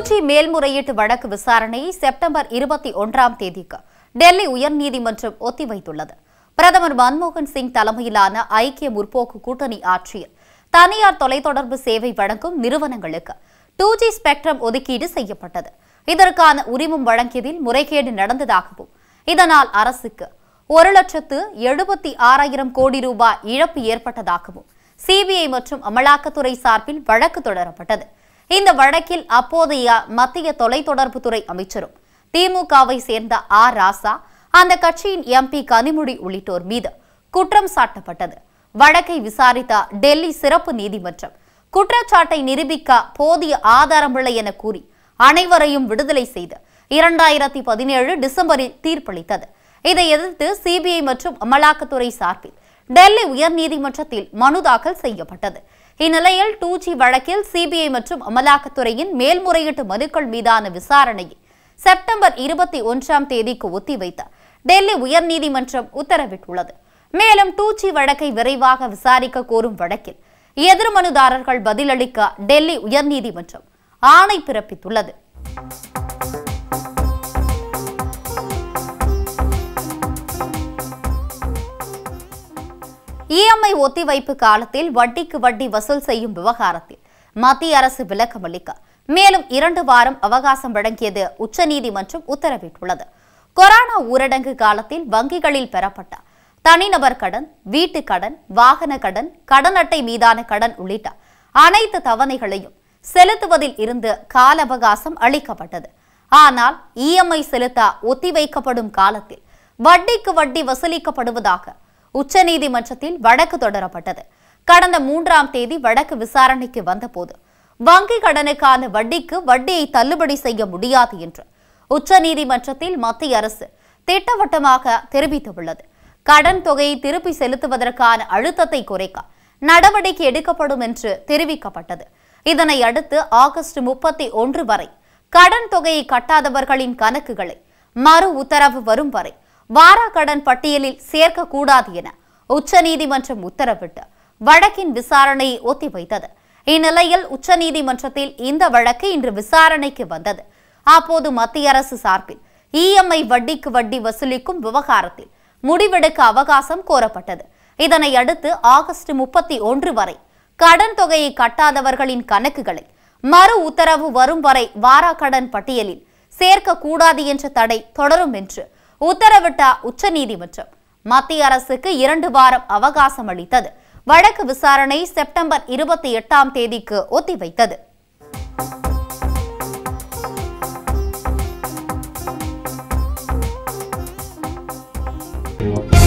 UG மேல்முறையீட்டு வழக்கு விசாரணையை செப்டம்பர் இருபத்தி ஒன்றாம் தேதிக்கு டெல்லி உயர்நீதிமன்றம் ஒத்திவைத்துள்ளது பிரதமர் மன்மோகன் சிங் தலைமையிலான ஐக்கிய முற்போக்கு கூட்டணி ஆட்சியில் தனியார் தொலைத்தொடர்பு சேவை வழங்கும் நிறுவனங்களுக்கு டூ ஜி ஸ்பெக்ட்ரம் ஒதுக்கீடு செய்யப்பட்டது இதற்கான உரிமம் வழங்கியதில் முறைகேடு நடந்ததாகவும் இதனால் அரசுக்கு ஒரு லட்சத்து எழுபத்தி ஆறாயிரம் கோடி ரூபாய் இழப்பு ஏற்பட்டதாகவும் சிபிஐ மற்றும் அமலாக்கத்துறை சார்பில் வழக்கு தொடரப்பட்டது இந்த வழக்கில் அப்போதைய மத்திய தொலைத்தொடர்புத்துறை அமைச்சரும் திமுகவை சேர்ந்த ஆர் ராசா அந்த கட்சியின் எம்பி கனிமொழி உள்ளிட்டோர் மீது குற்றம் சாட்டப்பட்டது வழக்கை விசாரித்த டெல்லி சிறப்பு நீதிமன்றம் குற்றச்சாட்டை நிரூபிக்க போதிய ஆதாரமில்லை என கூறி அனைவரையும் விடுதலை செய்து இரண்டாயிரத்தி பதினேழு டிசம்பரில் தீர்ப்பளித்தது இதை எதிர்த்து சிபிஐ மற்றும் அமலாக்கத்துறை சார்பில் டெல்லி உயர்நீதிமன்றத்தில் மனு தாக்கல் செய்யப்பட்டது இந்நிலையில் டூ ஜி வழக்கில் சிபிஐ மற்றும் அமலாக்கத்துறையின் மேல்முறையீட்டு மனுக்கள் மீதான விசாரணையை செப்டம்பர் இருபத்தி ஒன்றாம் தேதிக்கு ஒத்திவைத்த டெல்லி உயர்நீதிமன்றம் உத்தரவிட்டுள்ளது மேலும் டூ ஜி வழக்கை விரைவாக விசாரிக்க கோரும் வழக்கில் எதிர்மனுதாரர்கள் பதிலளிக்க டெல்லி உயர்நீதிமன்றம் ஆணை பிறப்பித்துள்ளது இஎம்ஐ ஒத்திவைப்பு காலத்தில் வட்டிக்கு வட்டி வசூல் செய்யும் விவகாரத்தில் மத்திய அரசு விளக்கம் அளிக்க மேலும் இரண்டு வாரம் அவகாசம் வழங்கியது உச்சநீதிமன்றம் உத்தரவிட்டுள்ளது கொரோனா ஊரடங்கு காலத்தில் வங்கிகளில் பெறப்பட்ட தனிநபர் கடன் வீட்டு கடன் வாகன கடன் கடன் அட்டை மீதான கடன் உள்ளிட்ட அனைத்து தவணைகளையும் செலுத்துவதில் இருந்து கால அவகாசம் அளிக்கப்பட்டது ஆனால் இஎம்ஐ செலுத்த ஒத்திவைக்கப்படும் காலத்தில் வட்டிக்கு வட்டி வசூலிக்கப்படுவதாக உச்சநீதிமன்றத்தில் வழக்கு தொடரப்பட்டது கடந்த மூன்றாம் தேதி வழக்கு விசாரணைக்கு வந்தபோது வங்கி கடனுக்கான வட்டிக்கு வட்டியை தள்ளுபடி செய்ய முடியாது என்று உச்சநீதிமன்றத்தில் மத்திய அரசு திட்டவட்டமாக தெரிவித்துள்ளது கடன் தொகையை திருப்பி செலுத்துவதற்கான அழுத்தத்தை குறைக்க நடவடிக்கை எடுக்கப்படும் என்று தெரிவிக்கப்பட்டது இதனை அடுத்து ஆகஸ்ட் முப்பத்தி ஒன்று வரை கடன் தொகையை கட்டாதவர்களின் கணக்குகளை மறு உத்தரவு வரும் வரை வாராக்கடன் பட்டியலில் சேர்க்கக்கூடாது என உச்சநீதிமன்றம் உத்தரவிட்டு வழக்கின் விசாரணையை ஒத்திவைத்தது இந்நிலையில் உச்சநீதிமன்றத்தில் இந்த வழக்கு இன்று விசாரணைக்கு வந்தது அப்போது மத்திய அரசு சார்பில் இஎம்ஐ வட்டிக்கு வட்டி வசூலிக்கும் விவகாரத்தில் முடிவெடுக்க அவகாசம் கோரப்பட்டது இதனை அடுத்து ஆகஸ்ட் முப்பத்தி ஒன்று வரை கடன் தொகையை கட்டாதவர்களின் கணக்குகளை மறு உத்தரவு வரும் வரை வாராக்கடன் பட்டியலில் சேர்க்கக்கூடாது என்ற தடை தொடரும் என்று உத்தரவிட்ட உச்சநீதிமன்றம் மத்திய அரசுக்கு இரண்டு வாரம் அவகாசம் அளித்தது வழக்கு விசாரணை செப்டம்பர் இருபத்தி எட்டாம் தேதிக்கு ஒத்திவைத்தது Thank you.